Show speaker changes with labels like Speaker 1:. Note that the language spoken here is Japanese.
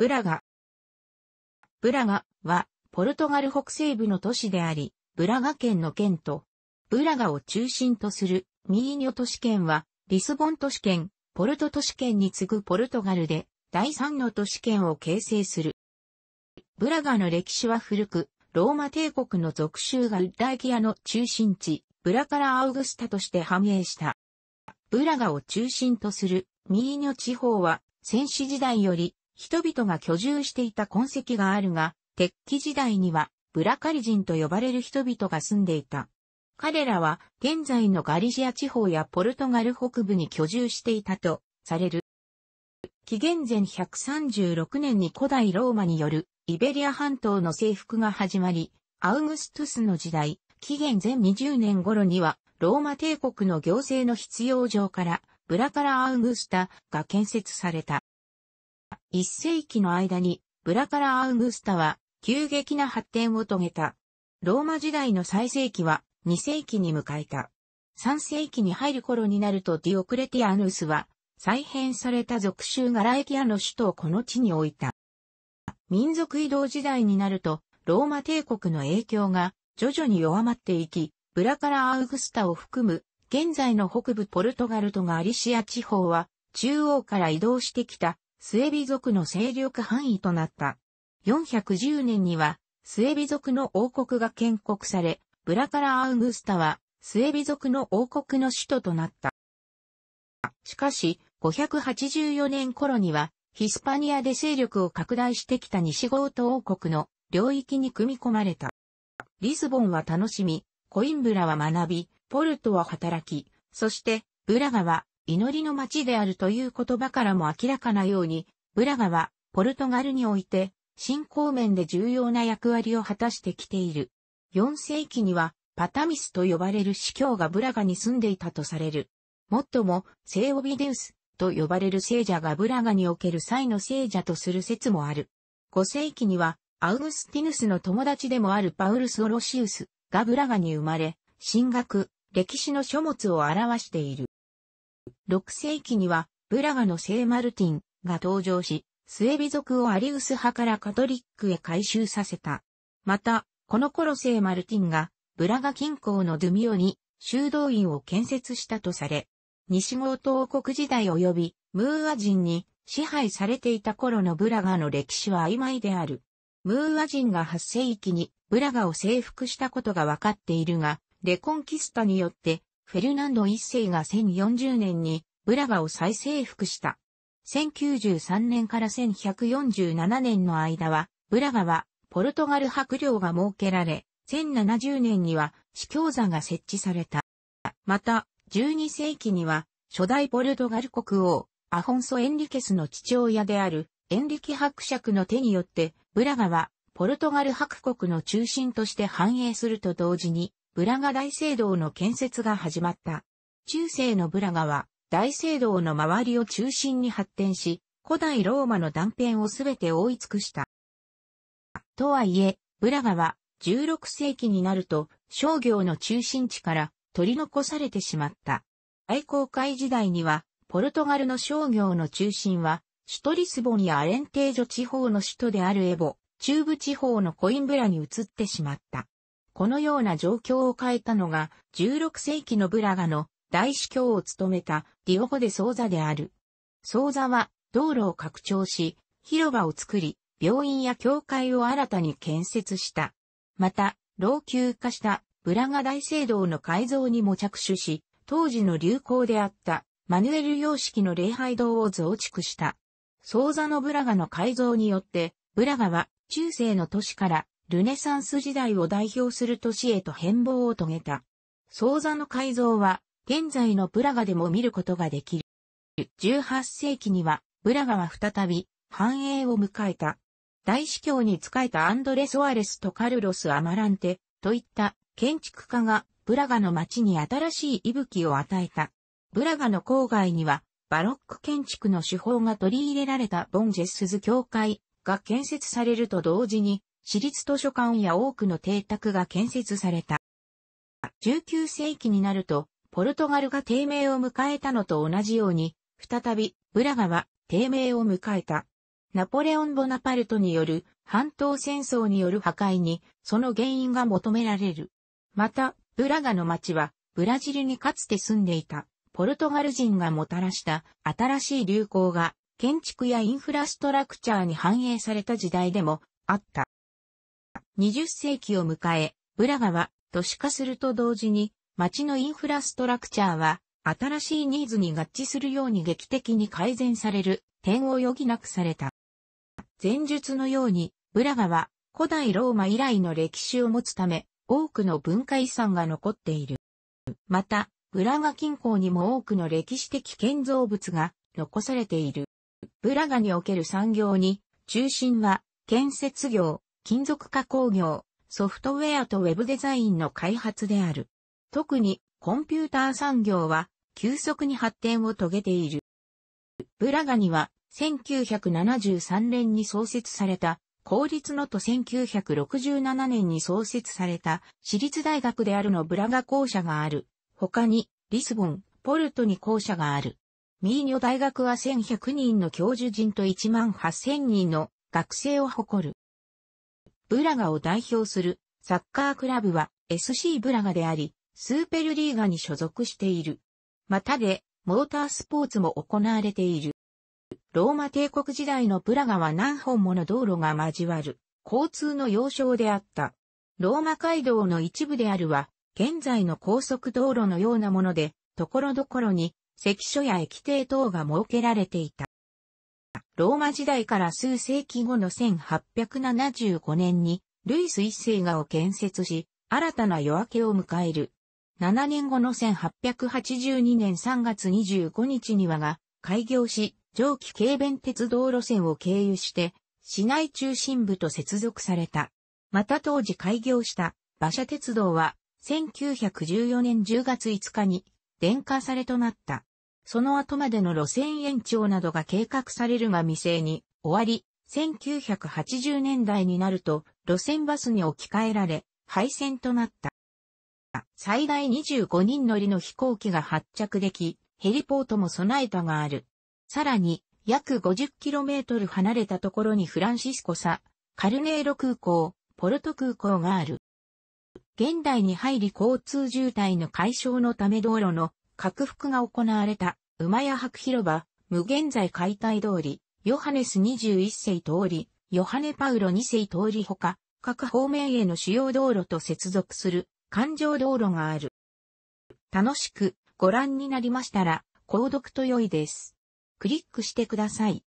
Speaker 1: ブラガ。ブラガは、ポルトガル北西部の都市であり、ブラガ県の県と、ブラガを中心とするミーニョ都市圏は、リスボン都市圏、ポルト都市圏に次ぐポルトガルで、第3の都市圏を形成する。ブラガの歴史は古く、ローマ帝国の属州がウッライキアの中心地、ブラカラ・アウグスタとして繁栄した。ブラガを中心とするミーニョ地方は、戦死時代より人々が居住していた痕跡があるが、鉄器時代にはブラカリ人と呼ばれる人々が住んでいた。彼らは現在のガリシア地方やポルトガル北部に居住していたとされる。紀元前136年に古代ローマによるイベリア半島の征服が始まり、アウグストゥスの時代、紀元前20年頃にはローマ帝国の行政の必要上からブラカラ・アウグスタが建設された。一世紀の間に、ブラカラ・アウグスタは、急激な発展を遂げた。ローマ時代の最盛期は、二世紀に迎えた。三世紀に入る頃になるとディオクレティアヌスは、再編された属州ガラエキアの首都をこの地に置いた。民族移動時代になると、ローマ帝国の影響が徐々に弱まっていき、ブラカラ・アウグスタを含む、現在の北部ポルトガルとガリシア地方は、中央から移動してきたスエビ族の勢力範囲となった。410年には、スエビ族の王国が建国され、ブラカラ・アウグスタは、スエビ族の王国の首都となった。しかし、584年頃には、ヒスパニアで勢力を拡大してきた西ゴート王国の領域に組み込まれた。リスボンは楽しみ、コインブラは学び、ポルトは働き、そして、ブラガは祈りの町であるという言葉からも明らかなように、ブラガは、ポルトガルにおいて、信仰面で重要な役割を果たしてきている。4世紀には、パタミスと呼ばれる司教がブラガに住んでいたとされる。もっとも、聖オビデウスと呼ばれる聖者がブラガにおける際の聖者とする説もある。5世紀には、アウグスティヌスの友達でもあるパウルス・オロシウスがブラガに生まれ、神学、歴史の書物を表している。6世紀には、ブラガの聖マルティンが登場し、スエビ族をアリウス派からカトリックへ改修させた。また、この頃聖マルティンが、ブラガ近郊のドゥミオに修道院を建設したとされ、西郷東国時代及びムーア人に支配されていた頃のブラガの歴史は曖昧である。ムーア人が8世紀にブラガを征服したことが分かっているが、レコンキスタによってフェルナンド一世が1040年にブラガを再征服した。1093年から1147年の間は、ブラガはポルトガル伯領が設けられ、1070年には司教座が設置された。また、12世紀には、初代ポルトガル国王、アホンソ・エンリケスの父親である、エンリキ伯爵の手によって、ブラガは、ポルトガル伯国の中心として繁栄すると同時に、ブラガ大聖堂の建設が始まった。中世のブラガは、大聖堂の周りを中心に発展し、古代ローマの断片をすべて覆い尽くした。とはいえ、ブラガは16世紀になると商業の中心地から取り残されてしまった。愛好会時代には、ポルトガルの商業の中心は、首都リスボンやアレンテージョ地方の首都であるエボ、中部地方のコインブラに移ってしまった。このような状況を変えたのが、16世紀のブラガの大司教を務めたディオホデ・ソーザである。ソーザは道路を拡張し、広場を作り、病院や教会を新たに建設した。また、老朽化したブラガ大聖堂の改造にも着手し、当時の流行であったマヌエル様式の礼拝堂を増築した。ソーザのブラガの改造によって、ブラガは中世の都市からルネサンス時代を代表する都市へと変貌を遂げた。創座の改造は、現在のブラガでも見ることができる。18世紀には、ブラガは再び、繁栄を迎えた。大司教に仕えたアンドレ・ソアレスとカルロス・アマランテ、といった建築家が、ブラガの街に新しい息吹を与えた。ブラガの郊外には、バロック建築の手法が取り入れられたボンジェスズ教会が建設されると同時に、私立図書館や多くの邸宅が建設された。19世紀になると、ポルトガルが低迷を迎えたのと同じように、再び、ブラガは低迷を迎えた。ナポレオン・ボナパルトによる半島戦争による破壊に、その原因が求められる。また、ブラガの町は、ブラジルにかつて住んでいた、ポルトガル人がもたらした新しい流行が、建築やインフラストラクチャーに反映された時代でもあった。20世紀を迎え、ブラガは都市化すると同時に、町のインフラストラクチャーは、新しいニーズに合致するように劇的に改善される点を余儀なくされた。前述のように、ブラガは古代ローマ以来の歴史を持つため、多くの文化遺産が残っている。また、ブラガ近郊にも多くの歴史的建造物が残されている。ブラガにおける産業に、中心は建設業、金属加工業、ソフトウェアとウェブデザインの開発である。特にコンピューター産業は急速に発展を遂げている。ブラガには1973年に創設された公立のと1967年に創設された私立大学であるのブラガ校舎がある。他にリスボン、ポルトに校舎がある。ミーニョ大学は1100人の教授陣と1万8000人の学生を誇る。ブラガを代表するサッカークラブは SC ブラガであり、スーペルリーガに所属している。またで、モータースポーツも行われている。ローマ帝国時代のブラガは何本もの道路が交わる交通の要衝であった。ローマ街道の一部であるは、現在の高速道路のようなもので、ところどころに関所や駅停等が設けられていた。ローマ時代から数世紀後の1875年に、ルイス一世がを建設し、新たな夜明けを迎える。7年後の1882年3月25日にはが、開業し、上記軽便鉄道路線を経由して、市内中心部と接続された。また当時開業した馬車鉄道は1914年10月5日に電化されとなった。その後までの路線延長などが計画されるが未成に終わり、1980年代になると路線バスに置き換えられ、廃線となった。最大25人乗りの飛行機が発着でき、ヘリポートも備えたがある。さらに、約 50km 離れたところにフランシスコサ、カルネーロ空港、ポルト空港がある。現代に入り交通渋滞の解消のため道路の拡幅が行われた。馬屋博広場、無限在解体通り、ヨハネス21世通り、ヨハネパウロ2世通りほか、各方面への主要道路と接続する環状道路がある。楽しくご覧になりましたら、購読と良いです。クリックしてください。